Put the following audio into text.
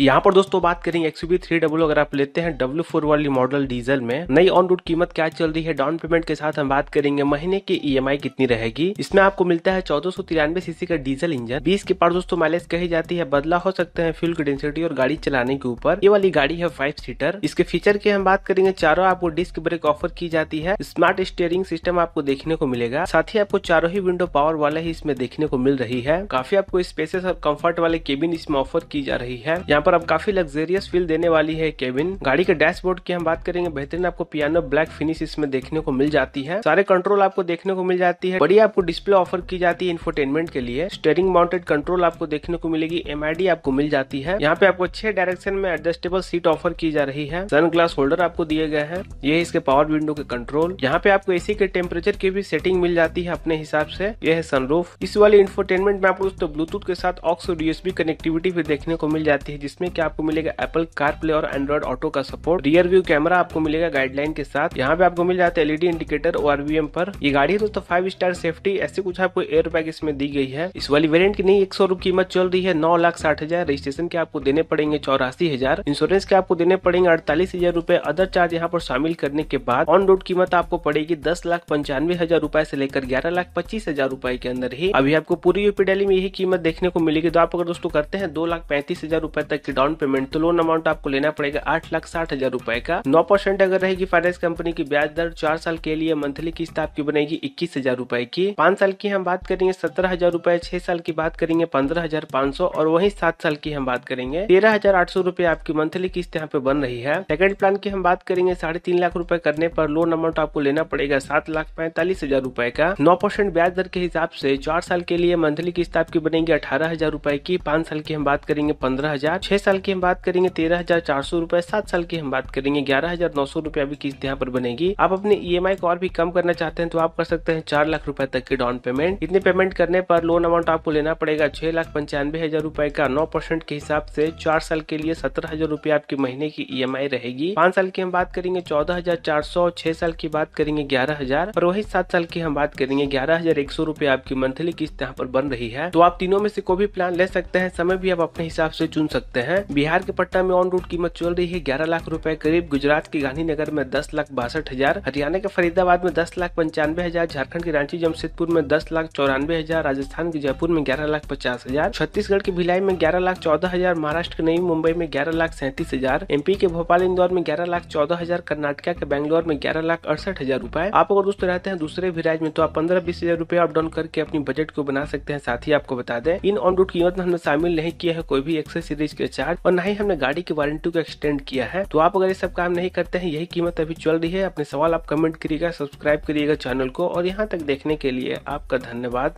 यहाँ पर दोस्तों बात करेंगे यूवी थ्री डब्ल्यू अगर आप लेते हैं डब्ल्यू फोर वाली मॉडल डीजल में नई ऑन रोड कीमत क्या चल रही है डाउन पेमेंट के साथ हम बात करेंगे महीने की ईएमआई e कितनी रहेगी इसमें आपको मिलता है चौदह सौ तिरानवे सीसी का डीजल इंजन बीस के पार दोस्तों माइलेज कही जाती है बदला हो सकते हैं फ्यूल की डेंसिटी और गाड़ी चलाने के ऊपर ये वाली गाड़ी है फाइव सीटर इसके फीचर की हम बात करेंगे चारों आपको डिस्क ब्रेक ऑफर की जाती है स्मार्ट स्टेयरिंग सिस्टम आपको देखने को मिलेगा साथ ही आपको चारों ही विंडो पावर वाले ही इसमें देखने को मिल रही है काफी आपको स्पेसेस और कम्फर्ट वाले केबिन इसमें ऑफर की जा रही है यहाँ पर अब काफी लग्जेरियस फील देने वाली है केबिन गाड़ी के डैशबोर्ड की हम बात करेंगे बेहतरीन आपको पियानो ब्लैक फिनिश इसमें देखने को मिल जाती है सारे कंट्रोल आपको देखने को मिल जाती है बड़ी आपको डिस्प्ले ऑफर की जाती है इन्फोटेनमेंट के लिए स्टेरिंग माउंटेड कंट्रोल आपको देखने को मिलेगी एम आपको मिल जाती है यहाँ पे आपको छह डायरेक्शन में एडजस्टेबल सीट ऑफर की जा रही है सन ग्लास होल्डर आपको दिए गए हैं ये इसके पावर विंडो के कंट्रोल यहाँ पे आपको एसी के टेम्परेचर की भी सेटिंग मिल जाती है अपने हिसाब से ये है सनरूफ इस वाले इन्फोटेनमेंट में आपको दोस्तों ब्लूटूथ के साथ ऑक्स और यूएसबी कनेक्टिविटी भी देखने को मिल जाती है जिस जिसमें कि आपको मिलेगा एप्पल कारप्ले और एंड्रॉइड ऑटो का सपोर्ट रियर व्यू कैमरा आपको मिलेगा गाइडलाइन के साथ यहाँ पे आपको मिल जाता है एलईडी इंडिकेटर और आरबीएम पर ये गाड़ी दोस्तों फाइव स्टार सेफ्टी ऐसे कुछ आपको एयर बैग इसमें दी गई है इस वाली वेरियंट की नहीं एक सौ कीमत चल रही है नौ लाख साठ हजार रजिस्ट्रेशन के आपको देने पड़ेंगे चौरासी हजार इंश्योरेंस के आपको देने पड़ेंगे अड़तालीस हजार रूपए अदर चार्ज यहाँ पर शामिल करने के बाद ऑन रोड कीमत आपको पड़ेगी दस लाख पंचानवे हजार रूपए से लेकर ग्यारह लाख पच्चीस हजार रूपए के अंदर ही अभी आपको पूरी यूपी डेली में यही कीमत देखने को मिलेगी तो आप अगर दोस्तों करते हैं दो लाख पैंतीस हजार रूपए तक की डाउन पेमेंट तो लोन अमाउंट आपको लेना पड़ेगा आठ लाख साठ हजार रुपए का नौ परसेंट अगर रहेगी फाइनेंस कंपनी की ब्याज दर चार साल के लिए मंथली किस्त आपकी बनेगी इक्कीस हजार रूपए की पांच साल की हम बात करेंगे सत्रह हजार रूपए छह साल की बात करेंगे पंद्रह हजार पाँच सौ और वही सात साल की हम बात करेंगे तेरह हजार आठ सौ रूपए आपकी मंथली किस्त यहाँ पे बन रही है सेकंड प्लान की हम बात करेंगे साढ़े तीन लाख रूपए करने पर लोन अमाउंट आपको लेना पड़ेगा सात लाख पैंतालीस हजार रूपए का नौ परसेंट ब्याज दर के हिसाब से चार साल के लिए मंथली किस्त आपकी बनेगी अठारह हजार रूपए की पांच साल की हम बात करेंगे पंद्रह हजार छह छः साल की हम बात करेंगे तेरह हजार चार सौ रुपए सात साल की हम बात करेंगे ग्यारह हजार नौ सौ रुपया भी किस्त यहाँ पर बनेगी आप अपने ई e एम आई को और भी कम करना चाहते हैं तो आप कर सकते हैं चार लाख रुपए तक की डाउन पेमेंट इतने पेमेंट करने पर लोन अमाउंट आपको लेना पड़ेगा छह लाख पंचानवे हजार रुपए का नौ परसेंट के हिसाब से चार साल के लिए सत्रह हजार रुपए आपकी महीने की ई एम आई रहेगी पाँच साल की हम बात करेंगे चौदह हजार चार सौ छह साल की बात करेंगे ग्यारह हजार और वही सात साल की हम बात करेंगे ग्यारह हजार एक सौ रुपए आपकी मंथली किस्त यहाँ पर बन रही है तो आप तीनों में से कोई भी प्लान ले सकते हैं समय भी आप अपने हिसाब से चुन सकते हैं हैं बिहार के पटना में ऑन रूट कीमत चल रही है ग्यारह लाख रूपए करीब गुजरात के गांधीनगर में दस लाख बासठ हजार हरियाणा के फरीदाबाद में दस लाख पंचानवे हजार झारखंड के रांची जमशेदपुर में दस लाख चौरानवे हजार राजस्थान के जयपुर में ग्यारह लाख पचास हजार छत्तीसगढ़ के भिलाई में ग्यारह लाख चौदह हजार महाराष्ट्र के नई मुंबई में ग्यारह लाख सैंतीस हजार एमपी के भोपाल इंदौर में ग्यारह लाख चौदह हजार कर्नाटका के बैंगलोर में ग्यारह लाख अड़सठ हजार रूपए आप अगर दोस्तों रहते हैं दूसरे भी राज्य में तो आप पंद्रह बीस हजार रूपए अपडाउन डाउन करके अपनी बजट को बना सकते हैं साथ ही आपको बता दें इन ऑन रूट कीमत में हमने शामिल नहीं किया है कोई भी एक्सेस सीरीज के चार्ज और ना ही हमने गाड़ी की वारंटी को एक्सटेंड किया है तो आप अगर ये सब काम नहीं करते हैं यही कीमत अभी चल रही है अपने सवाल आप कमेंट करिएगा सब्सक्राइब करिएगा चैनल को और यहाँ तक देखने के लिए आपका धन्यवाद